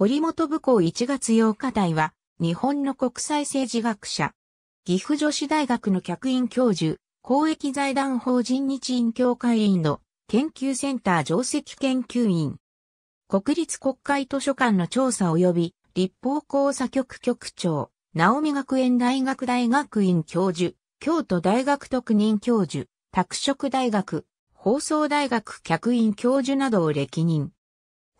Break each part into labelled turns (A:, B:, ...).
A: 堀本武功1月8日台は、日本の国際政治学者、岐阜女子大学の客員教授、公益財団法人日印協会員の研究センター上席研究員。国立国会図書館の調査及び立法交差局局長、直美学園大学大学院教授、京都大学特任教授、拓殖大学、放送大学客員教授などを歴任。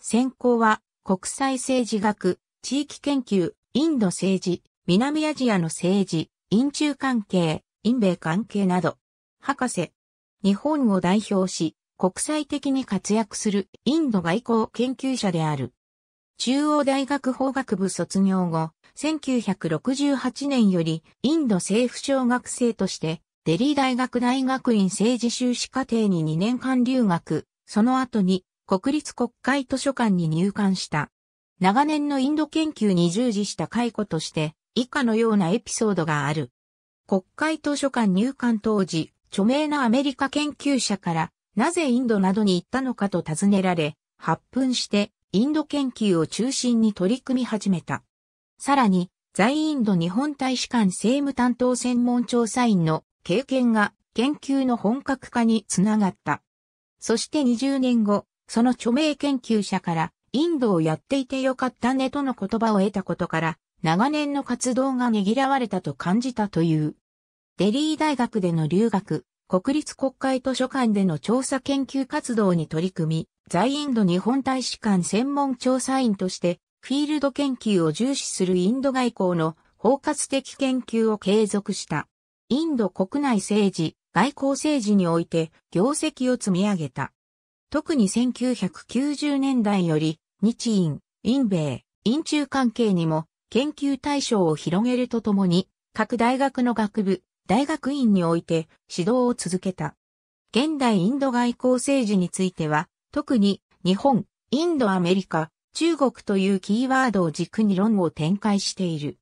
A: 選考は国際政治学、地域研究、インド政治、南アジアの政治、印中関係、印米関係など、博士、日本を代表し、国際的に活躍するインド外交研究者である。中央大学法学部卒業後、1968年よりインド政府小学生として、デリー大学大学院政治修士課程に2年間留学、その後に国立国会図書館に入館した。長年のインド研究に従事した解雇として、以下のようなエピソードがある。国会図書館入館当時、著名なアメリカ研究者から、なぜインドなどに行ったのかと尋ねられ、発奮して、インド研究を中心に取り組み始めた。さらに、在インド日本大使館政務担当専門調査員の経験が研究の本格化につながった。そして20年後、その著名研究者から、インドをやっていてよかったねとの言葉を得たことから、長年の活動がねぎらわれたと感じたという。デリー大学での留学、国立国会図書館での調査研究活動に取り組み、在インド日本大使館専門調査員として、フィールド研究を重視するインド外交の包括的研究を継続した。インド国内政治、外交政治において業績を積み上げた。特に1990年代より、日印、印米、印中関係にも研究対象を広げるとともに、各大学の学部、大学院において指導を続けた。現代インド外交政治については、特に日本、インドアメリカ、中国というキーワードを軸に論を展開している。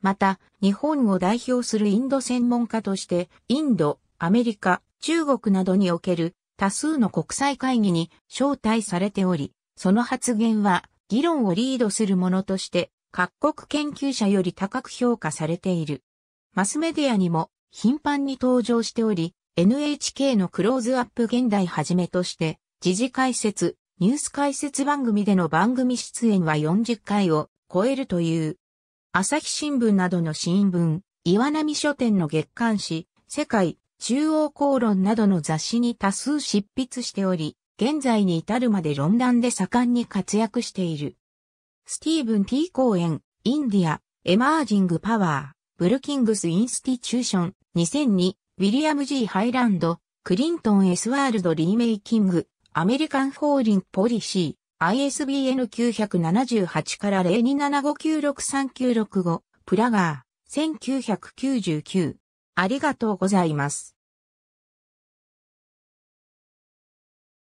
A: また、日本を代表するインド専門家として、インド、アメリカ、中国などにおける多数の国際会議に招待されており、その発言は議論をリードするものとして各国研究者より高く評価されている。マスメディアにも頻繁に登場しており、NHK のクローズアップ現代はじめとして、時事解説、ニュース解説番組での番組出演は40回を超えるという。朝日新聞などの新聞、岩波書店の月刊誌、世界中央公論などの雑誌に多数執筆しており、現在に至るまで論壇で盛んに活躍している。スティーブン・ T・ コーエン、インディア、エマージング・パワー、ブルキングス・インスティチューション、2002、ウィリアム・ G・ ハイランド、クリントン・ S・ ワールド・リーメイキング、アメリカン・フォーリン・ポリシー、ISBN978 から0275963965、プラガー、1999。ありがとうございます。